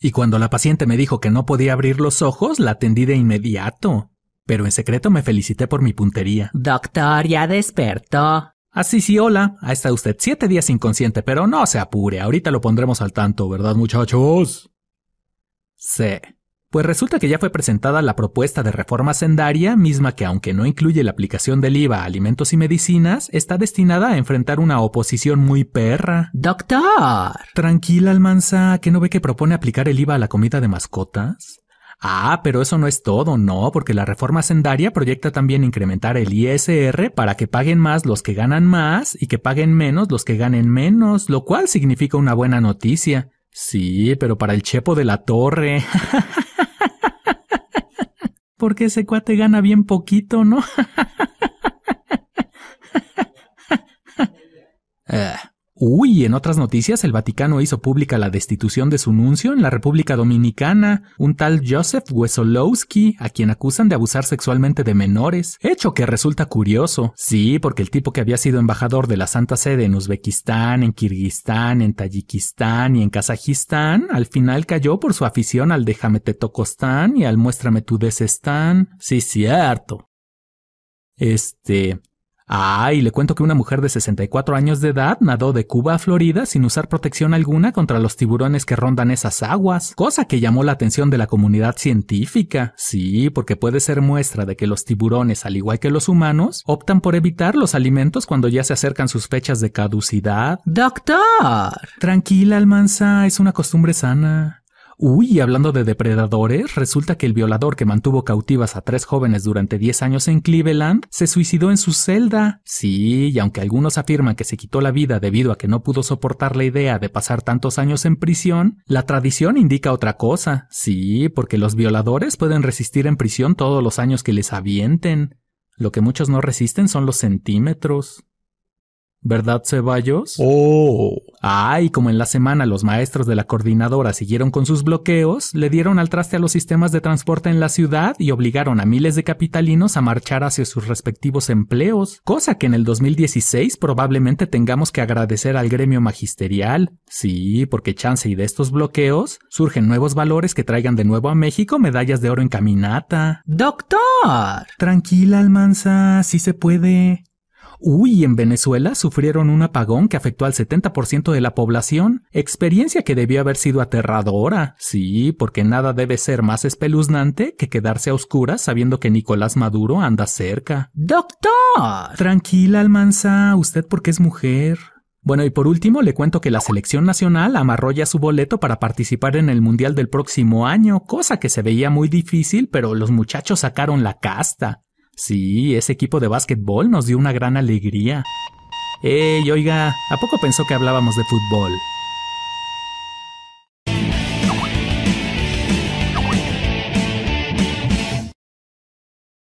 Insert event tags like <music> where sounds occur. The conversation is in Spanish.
Y cuando la paciente me dijo que no podía abrir los ojos, la atendí de inmediato. Pero en secreto me felicité por mi puntería. Doctor, ya despertó. Así ah, sí, hola. Ha estado usted siete días inconsciente, pero no se apure. Ahorita lo pondremos al tanto, ¿verdad, muchachos? Sí. Pues resulta que ya fue presentada la propuesta de reforma sendaria, misma que aunque no incluye la aplicación del IVA a alimentos y medicinas, está destinada a enfrentar una oposición muy perra. Doctor. Tranquila, Almanza, que no ve que propone aplicar el IVA a la comida de mascotas. Ah, pero eso no es todo, no, porque la reforma sendaria proyecta también incrementar el ISR para que paguen más los que ganan más y que paguen menos los que ganen menos, lo cual significa una buena noticia. Sí, pero para el chepo de la torre. <laughs> porque ese cuate gana bien poquito, ¿no? <laughs> Uy, en otras noticias, el Vaticano hizo pública la destitución de su nuncio en la República Dominicana, un tal Joseph Wesolowski, a quien acusan de abusar sexualmente de menores, hecho que resulta curioso. Sí, porque el tipo que había sido embajador de la Santa Sede en Uzbekistán, en Kirguistán, en Tayikistán y en Kazajistán, al final cayó por su afición al déjame te tocostán y al muéstrame tu desestán. Sí, cierto. Este, Ay, ah, le cuento que una mujer de 64 años de edad nadó de Cuba a Florida sin usar protección alguna contra los tiburones que rondan esas aguas, cosa que llamó la atención de la comunidad científica. Sí, porque puede ser muestra de que los tiburones, al igual que los humanos, optan por evitar los alimentos cuando ya se acercan sus fechas de caducidad. Doctor. Tranquila, Almanza, es una costumbre sana. Uy, hablando de depredadores, resulta que el violador que mantuvo cautivas a tres jóvenes durante 10 años en Cleveland se suicidó en su celda. Sí, y aunque algunos afirman que se quitó la vida debido a que no pudo soportar la idea de pasar tantos años en prisión, la tradición indica otra cosa. Sí, porque los violadores pueden resistir en prisión todos los años que les avienten. Lo que muchos no resisten son los centímetros. ¿Verdad, Ceballos? ¡Oh! Ay, como en la semana los maestros de la coordinadora siguieron con sus bloqueos, le dieron al traste a los sistemas de transporte en la ciudad y obligaron a miles de capitalinos a marchar hacia sus respectivos empleos, cosa que en el 2016 probablemente tengamos que agradecer al gremio magisterial. Sí, porque chance y de estos bloqueos surgen nuevos valores que traigan de nuevo a México medallas de oro en caminata. ¡Doctor! Tranquila, Almanza, si se puede. Uy, en Venezuela sufrieron un apagón que afectó al 70% de la población, experiencia que debió haber sido aterradora, sí, porque nada debe ser más espeluznante que quedarse a oscuras sabiendo que Nicolás Maduro anda cerca. ¡Doctor! Tranquila, Almanza, usted porque es mujer. Bueno, y por último le cuento que la selección nacional amarrolla su boleto para participar en el Mundial del próximo año, cosa que se veía muy difícil, pero los muchachos sacaron la casta. Sí, ese equipo de básquetbol nos dio una gran alegría. ¡Ey, oiga! ¿A poco pensó que hablábamos de fútbol?